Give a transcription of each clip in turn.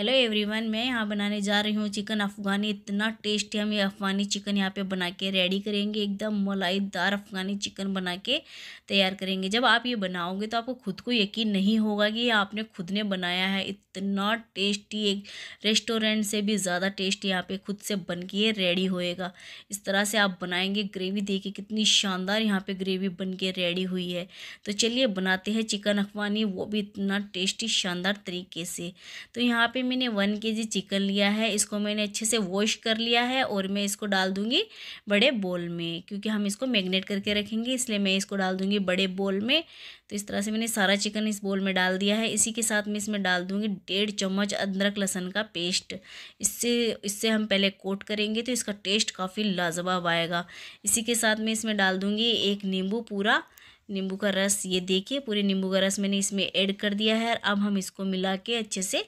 hello everyone मैं यहाँ बनाने जा रही हूँ चिकन अफ़गानी इतना टेस्टी हम ये अफ़गानी चिकन यहाँ पे बना के रेडी करेंगे एकदम मलाईदार अफ़गानी चिकन बना के तैयार करेंगे जब आप ये बनाओगे तो आपको खुद को यकीन नहीं होगा कि आपने खुद ने बनाया है इतना टेस्टी एक रेस्टोरेंट से भी ज़्यादा टेस्टी यहाँ पे खुद से बन के रेडी होएगा इस तरह से आप बनाएंगे ग्रेवी देखिए कितनी शानदार यहाँ पर ग्रेवी बन के रेडी हुई है तो चलिए बनाते हैं चिकन अफ़गानी वो भी इतना टेस्टी शानदार तरीके से तो यहाँ पर मैंने वन के जी चिकन लिया है इसको मैंने अच्छे से वॉश कर लिया है और मैं इसको डाल दूँगी बड़े बोल में क्योंकि हम इसको मैगनेट करके रखेंगे इसलिए मैं इसको डाल दूंगी बड़े बोल में तो इस तरह से मैंने सारा चिकन इस बोल में डाल दिया है इसी के साथ मैं इसमें डाल दूँगी डेढ़ चम्मच अदरक लहसन का पेस्ट इससे इससे हम पहले कोट करेंगे तो इसका टेस्ट काफ़ी लाजवाब आएगा इसी के साथ मैं इसमें डाल दूँगी एक नींबू पूरा नींबू का रस ये देखिए पूरे नींबू का रस मैंने इसमें ऐड कर दिया है अब हम इसको मिला के अच्छे से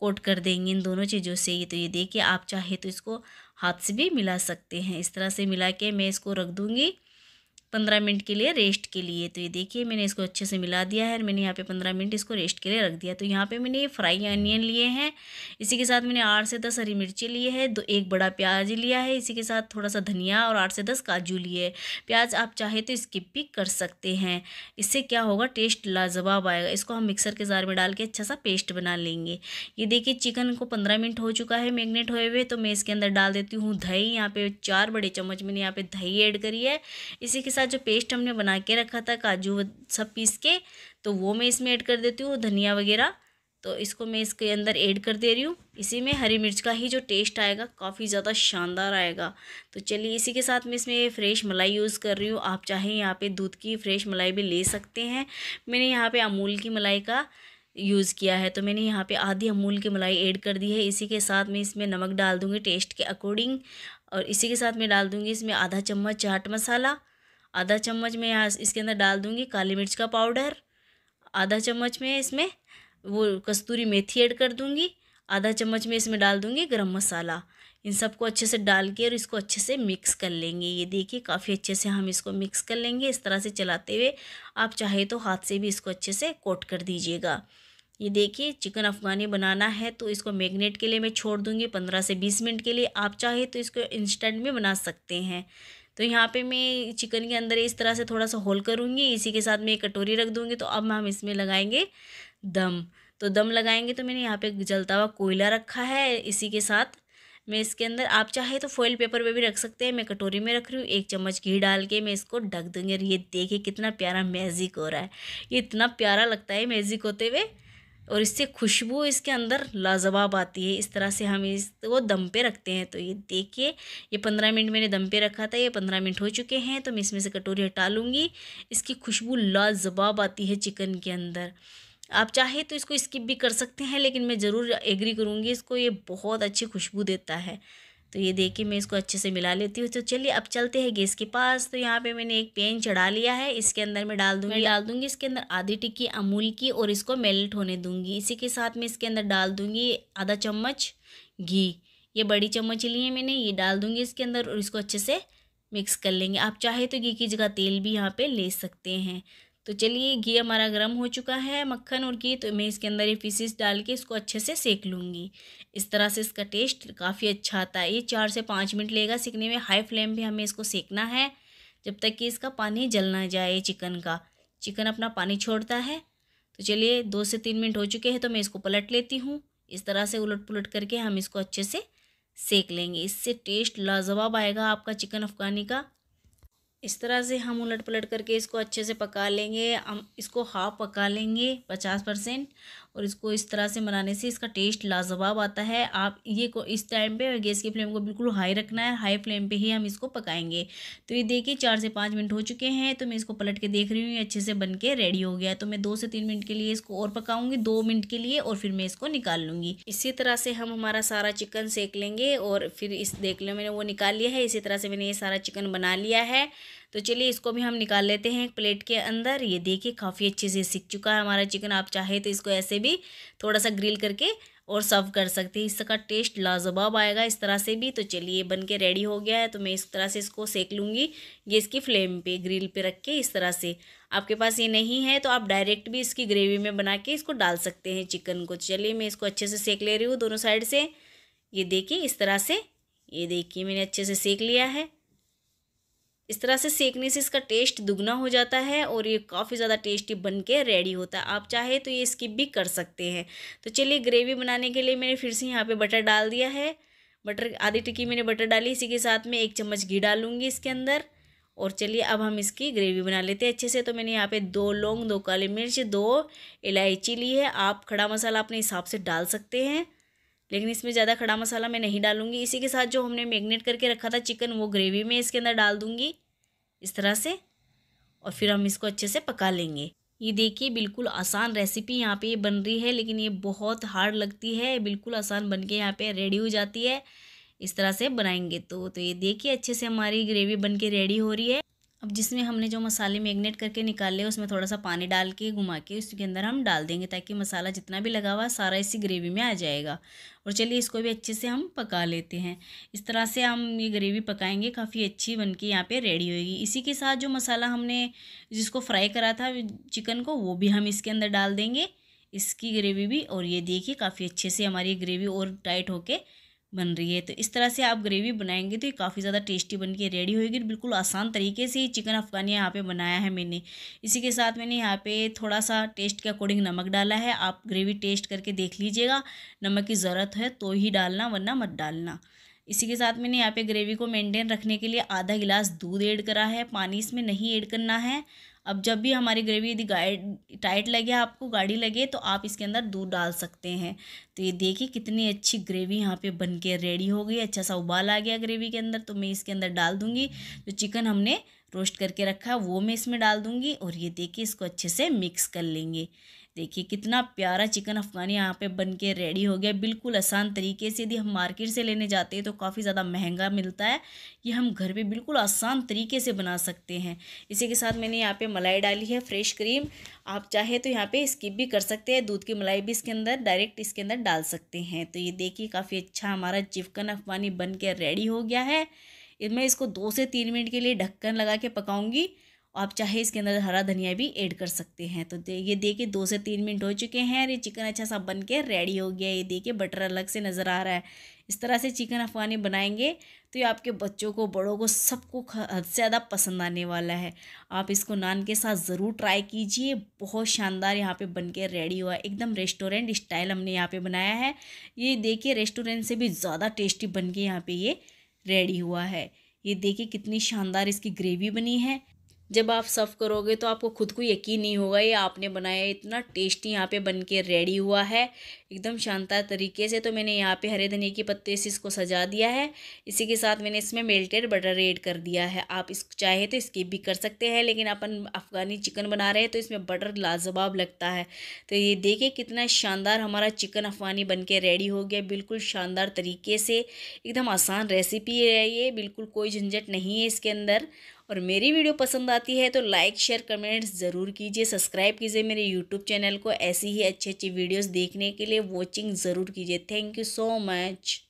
कोट कर देंगे इन दोनों चीज़ों से ये तो ये देखिए आप चाहे तो इसको हाथ से भी मिला सकते हैं इस तरह से मिला के मैं इसको रख दूँगी पंद्रह मिनट के लिए रेस्ट के लिए तो ये देखिए मैंने इसको अच्छे से मिला दिया है और मैंने यहाँ पे पंद्रह मिनट इसको रेस्ट के लिए रख दिया तो यहाँ पे मैंने ये फ्राई अनियन लिए हैं इसी के साथ मैंने आठ से दस हरी मिर्ची लिए है दो एक बड़ा प्याज लिया है इसी के साथ थोड़ा सा धनिया और आठ से दस काजू लिए प्याज आप चाहे तो स्किप भी कर सकते हैं इससे क्या होगा टेस्ट लाजवाब आएगा इसको हम मिक्सर के जार में डाल के अच्छा सा पेस्ट बना लेंगे ये देखिए चिकन को पंद्रह मिनट हो चुका है मैगनेट हुए हुए तो मैं इसके अंदर डाल देती हूँ दही यहाँ पे चार बड़े चम्मच मैंने यहाँ पे दही ऐड करी है इसी के साथ जो पेस्ट हमने बना के रखा था काजू सब पीस के तो वो मैं इसमें ऐड कर देती हूँ धनिया वगैरह तो इसको मैं इसके अंदर ऐड कर दे रही हूँ इसी में हरी मिर्च का ही जो टेस्ट आएगा काफ़ी ज़्यादा शानदार आएगा तो चलिए इसी के साथ मैं इसमें फ्रेश मलाई यूज़ कर रही हूँ आप चाहें यहाँ पे दूध की फ्रेश मलाई भी ले सकते हैं मैंने यहाँ पे अमूल की मलाई का यूज़ किया है तो मैंने यहाँ पर आधी अमूल की मलाई ऐड कर दी है इसी के साथ मैं इसमें नमक डाल दूँगी टेस्ट के अकॉर्डिंग और इसी के साथ मैं डाल दूँगी इसमें आधा चम्मच चाट मसाला आधा चम्मच मैं यहाँ इसके अंदर डाल दूँगी काली मिर्च का पाउडर आधा चम्मच में इसमें वो कस्तूरी मेथी ऐड कर दूँगी आधा चम्मच में इसमें डाल दूँगी गरम मसाला इन सबको अच्छे से डाल के और इसको अच्छे से मिक्स कर लेंगे ये देखिए काफ़ी अच्छे से हम इसको मिक्स कर लेंगे इस तरह से चलाते हुए आप चाहे तो हाथ से भी इसको अच्छे से कोट कर दीजिएगा ये देखिए चिकन अफ़गानी बनाना है तो इसको मैगनेट के लिए मैं छोड़ दूँगी पंद्रह से बीस मिनट के लिए आप चाहे तो इसको इंस्टेंट में बना सकते हैं तो यहाँ पे मैं चिकन के अंदर इस तरह से थोड़ा सा होल करूँगी इसी के साथ मैं एक कटोरी रख दूँगी तो अब हम इसमें लगाएंगे दम तो दम लगाएंगे तो मैंने यहाँ पे जलता हुआ कोयला रखा है इसी के साथ मैं इसके अंदर आप चाहे तो फॉइल पेपर पे भी रख सकते हैं मैं कटोरी में रख रही हूँ एक चम्मच घी डाल के मैं इसको ढक दूँगी और ये देखिए कितना प्यारा मैजिक हो रहा है ये इतना प्यारा लगता है मैजिक होते हुए और इससे खुशबू इसके अंदर लाजवाब आती है इस तरह से हम इसको दम पे रखते हैं तो ये देखिए ये पंद्रह मिनट मैंने दम पे रखा था ये पंद्रह मिनट हो चुके हैं तो मैं इसमें से कटोरी हटा लूँगी इसकी खुशबू लाजवाब आती है चिकन के अंदर आप चाहे तो इसको स्किप भी कर सकते हैं लेकिन मैं ज़रूर एग्री करूँगी इसको ये बहुत अच्छी खुशबू देता है तो ये देखिए मैं इसको अच्छे से मिला लेती हूँ तो चलिए अब चलते हैं गैस के पास तो यहाँ पे मैंने एक पेन चढ़ा लिया है इसके अंदर मैं डाल दूंगी डाल दूंगी इसके अंदर आधी टिक्की अमूल की और इसको मेल्ट होने दूंगी इसी के साथ मैं इसके अंदर डाल दूंगी आधा चम्मच घी ये बड़ी चम्मच ली है मैंने ये डाल दूंगी इसके अंदर और इसको अच्छे से मिक्स कर लेंगे आप चाहे तो घी की जगह तेल भी यहाँ पर ले सकते हैं तो चलिए घी हमारा गर्म हो चुका है मक्खन और घी तो मैं इसके अंदर ये पीसीस डाल के इसको अच्छे से सेक लूँगी इस तरह से इसका टेस्ट काफ़ी अच्छा आता है ये चार से पाँच मिनट लेगा सीखने में हाई फ्लेम पर हमें इसको सेकना है जब तक कि इसका पानी जल ना जाए चिकन का चिकन अपना पानी छोड़ता है तो चलिए दो से तीन मिनट हो चुके हैं तो मैं इसको पलट लेती हूँ इस तरह से उलट पुलट करके हम इसको अच्छे से सेक लेंगे इससे टेस्ट लाजवाब आएगा आपका चिकन अफगानी का इस तरह से हम उलट पलट करके इसको अच्छे से पका लेंगे हम इसको हाफ पका लेंगे पचास परसेंट और इसको इस तरह से बनाने से इसका टेस्ट लाजवाब आता है आप ये को इस टाइम पे गैस की फ्लेम को बिल्कुल हाई रखना है हाई फ्लेम पे ही हम इसको पकाएंगे तो ये देखिए चार से पाँच मिनट हो चुके हैं तो मैं इसको पलट के देख रही हूँ ये अच्छे से बन के रेडी हो गया तो मैं दो से तीन मिनट के लिए इसको और पकाऊंगी दो मिनट के लिए और फिर मैं इसको निकाल लूँगी इसी तरह से हम हमारा सारा चिकन सेक लेंगे और फिर इस देख लो मैंने वो निकाल लिया है इसी तरह से मैंने ये सारा चिकन बना लिया है तो चलिए इसको भी हम निकाल लेते हैं एक प्लेट के अंदर ये देखिए काफ़ी अच्छे से सीख चुका है हमारा चिकन आप चाहे तो इसको ऐसे भी थोड़ा सा ग्रिल करके और सर्व कर सकते हैं इसका टेस्ट लाजवाब आएगा इस तरह से भी तो चलिए बन के रेडी हो गया है तो मैं इस तरह से इसको सेक लूँगी ये इसकी फ्लेम पे ग्रिल पे रख के इस तरह से आपके पास ये नहीं है तो आप डायरेक्ट भी इसकी ग्रेवी में बना के इसको डाल सकते हैं चिकन को चलिए मैं इसको अच्छे से सेक ले रही हूँ दोनों साइड से ये देखिए इस तरह से ये देखिए मैंने अच्छे से सेक लिया है इस तरह से सेकने से इसका टेस्ट दुगना हो जाता है और ये काफ़ी ज़्यादा टेस्टी बन के रेडी होता है आप चाहे तो ये स्किप भी कर सकते हैं तो चलिए ग्रेवी बनाने के लिए मैंने फिर से यहाँ पे बटर डाल दिया है बटर आधी टिक्की मैंने बटर डाली इसी के साथ में एक चम्मच घी डालूंगी इसके अंदर और चलिए अब हम इसकी ग्रेवी बना लेते हैं अच्छे से तो मैंने यहाँ पे दो लौंग दो काली मिर्च दो इलायची ली है आप खड़ा मसाला अपने हिसाब से डाल सकते हैं लेकिन इसमें ज़्यादा खड़ा मसाला मैं नहीं डालूंगी इसी के साथ जो हमने मैगनेट करके रखा था चिकन वो ग्रेवी में इसके अंदर डाल दूंगी इस तरह से और फिर हम इसको अच्छे से पका लेंगे ये देखिए बिल्कुल आसान रेसिपी यहाँ पे ये बन रही है लेकिन ये बहुत हार्ड लगती है बिल्कुल आसान बन के यहाँ पे रेडी हो जाती है इस तरह से बनाएंगे तो तो ये देखिए अच्छे से हमारी ग्रेवी बन के रेडी हो रही है अब जिसमें हमने जो मसाले मैगनेट करके निकाले उसमें थोड़ा सा पानी डाल के घुमा के उसके अंदर हम डाल देंगे ताकि मसाला जितना भी लगा हुआ सारा इसी ग्रेवी में आ जाएगा और चलिए इसको भी अच्छे से हम पका लेते हैं इस तरह से हम ये ग्रेवी पकाएंगे काफ़ी अच्छी बन के यहाँ पर रेडी होएगी इसी के साथ जो मसाला हमने जिसको फ्राई करा था चिकन को वो भी हम इसके अंदर डाल देंगे इसकी ग्रेवी भी और ये देखिए काफ़ी अच्छे से हमारी ग्रेवी और टाइट होके बन रही है तो इस तरह से आप ग्रेवी बनाएंगे तो ये काफ़ी ज़्यादा टेस्टी बन के रेडी होगी बिल्कुल आसान तरीके से चिकन अफगानी यहाँ पे बनाया है मैंने इसी के साथ मैंने यहाँ पे थोड़ा सा टेस्ट के अकॉर्डिंग नमक डाला है आप ग्रेवी टेस्ट करके देख लीजिएगा नमक की ज़रूरत है तो ही डालना वरना मत डालना इसी के साथ मैंने यहाँ पे ग्रेवी को मेंटेन रखने के लिए आधा गिलास दूध ऐड करा है पानी इसमें नहीं ऐड करना है अब जब भी हमारी ग्रेवी यदि टाइट लगे आपको गाढ़ी लगे तो आप इसके अंदर दूध डाल सकते हैं तो ये देखिए कितनी अच्छी ग्रेवी यहाँ पे बन के रेडी हो गई अच्छा सा उबाल आ गया ग्रेवी के अंदर तो मैं इसके अंदर डाल दूँगी जो चिकन हमने रोस्ट करके रखा वो मैं इसमें डाल दूँगी और ये देखिए इसको अच्छे से मिक्स कर लेंगे देखिए कितना प्यारा चिकन अफगानी यहाँ पे बन के रेडी हो गया बिल्कुल आसान तरीके से यदि हम मार्केट से लेने जाते हैं तो काफ़ी ज़्यादा महंगा मिलता है ये हम घर पे बिल्कुल आसान तरीके से बना सकते हैं इसी के साथ मैंने यहाँ पे मलाई डाली है फ्रेश क्रीम आप चाहे तो यहाँ पे स्किप भी कर सकते हैं दूध की मलाई भी इसके अंदर डायरेक्ट इसके अंदर डाल सकते हैं तो ये देखिए काफ़ी अच्छा हमारा चिकन अफगानी बन के रेडी हो गया है मैं इसको दो से तीन मिनट के लिए ढक्कन लगा के पकाऊंगी आप चाहे इसके अंदर हरा धनिया भी ऐड कर सकते हैं तो ये देखिए दो से तीन मिनट हो चुके हैं और ये चिकन अच्छा सा बन के रेडी हो गया ये देखिए बटर अलग से नज़र आ रहा है इस तरह से चिकन अफगानी बनाएंगे तो ये आपके बच्चों को बड़ों को सबको हद से ज़्यादा पसंद आने वाला है आप इसको नान के साथ ज़रूर ट्राई कीजिए बहुत शानदार यहाँ पे बन के रेडी हुआ एकदम रेस्टोरेंट स्टाइल हमने यहाँ पे बनाया है ये देखिए रेस्टोरेंट से भी ज़्यादा टेस्टी बन के यहाँ पे ये रेडी हुआ है ये देखिए कितनी शानदार इसकी ग्रेवी बनी है जब आप सर्व करोगे तो आपको खुद को यकीन नहीं होगा ये आपने बनाया इतना टेस्टी यहाँ पे बन के रेडी हुआ है एकदम शानदार तरीके से तो मैंने यहाँ पे हरे धनिया के पत्ते से इसको सजा दिया है इसी के साथ मैंने इसमें मेल्टेड बटर ऐड कर दिया है आप इस चाहे तो स्किप भी कर सकते हैं लेकिन अपन अफ़गानी चिकन बना रहे हैं तो इसमें बटर लाजवाब लगता है तो ये देखिए कितना शानदार हमारा चिकन अफ़गानी बन के रेडी हो गया बिल्कुल शानदार तरीके से एकदम आसान रेसिपी है ये बिल्कुल कोई झंझट नहीं है इसके अंदर और मेरी वीडियो पसंद आती है तो लाइक शेयर कमेंट्स ज़रूर कीजिए सब्सक्राइब कीजिए मेरे यूट्यूब चैनल को ऐसी ही अच्छी अच्छी वीडियोज़ देखने के लिए वॉचिंग ज़रूर कीजिए थैंक यू सो मच